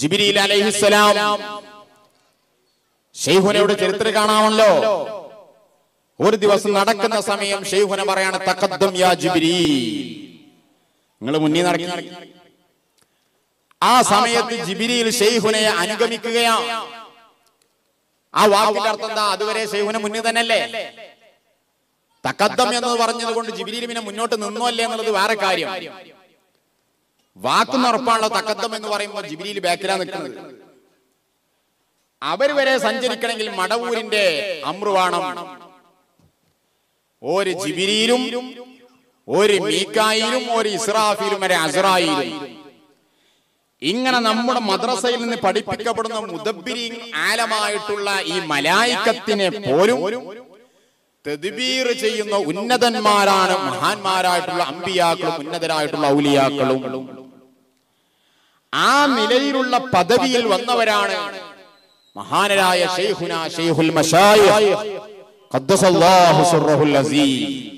ജിബിരി അലൈഹിസ്സലാം ഷെയ്ഹുനയുടെ ചരിത്രം കാണാമല്ലോ ഒരു ദിവസം നടക്കുന്ന സമയം ഷെയ്ഹുന പറയാണ് തക്കദ്ദം യാ ജിബിരി നിങ്ങൾ മുന്നിൽ നടക്കി ആ സമയത്ത് ജിബിരിയിൽ ഷെയ്ഹുനെ അനുഗമിക്കുകയാണ് ആ വാക്കിന്റെ അർത്ഥം എന്താ അതുവരെ ഷെയ്ഹുന മുന്നിൽ തന്നെയല്ലേ തക്കദ്ദം എന്ന് പറഞ്ഞത് കൊണ്ട് പിന്നെ മുന്നോട്ട് നിന്നോ അല്ലേ എന്നുള്ളത് വേറെ കാര്യം വാക്കു ഉറപ്പാണല്ലോ തക്കത്വം എന്ന് പറയുമ്പോൾ ജിബിലിയിൽ ബാക്കിലാ നിൽക്കുന്നത് അവർ വരെ സഞ്ചരിക്കണമെങ്കിൽ മടവൂരിന്റെ അമ്രുവാണം ഒരു ജിബിരിയിലും ഒരു മീക്കായിലും ഒരു ഇസ്രാഫിലും വരെ അസറായിലും ഇങ്ങനെ നമ്മുടെ മദ്രസയിൽ നിന്ന് പഠിപ്പിക്കപ്പെടുന്ന മുദബിരി ആലമായിട്ടുള്ള ഈ മലായിക്കത്തിനെ പോലും തെദിബീർ ചെയ്യുന്ന ഉന്നതന്മാരാണ് മഹാന്മാരായിട്ടുള്ള അമ്പിയാക്കളും ഉന്നതരായിട്ടുള്ള ഔലിയാക്കളും നിലയിലുള്ള പദവിയിൽ വന്നവരാണ് മഹാനരായ ഷെയ്ഖുന ഷെയ്ഖുൽ മഷായിഖ് ഖദ്ദസല്ലാഹു സുറഹുൽ അസീം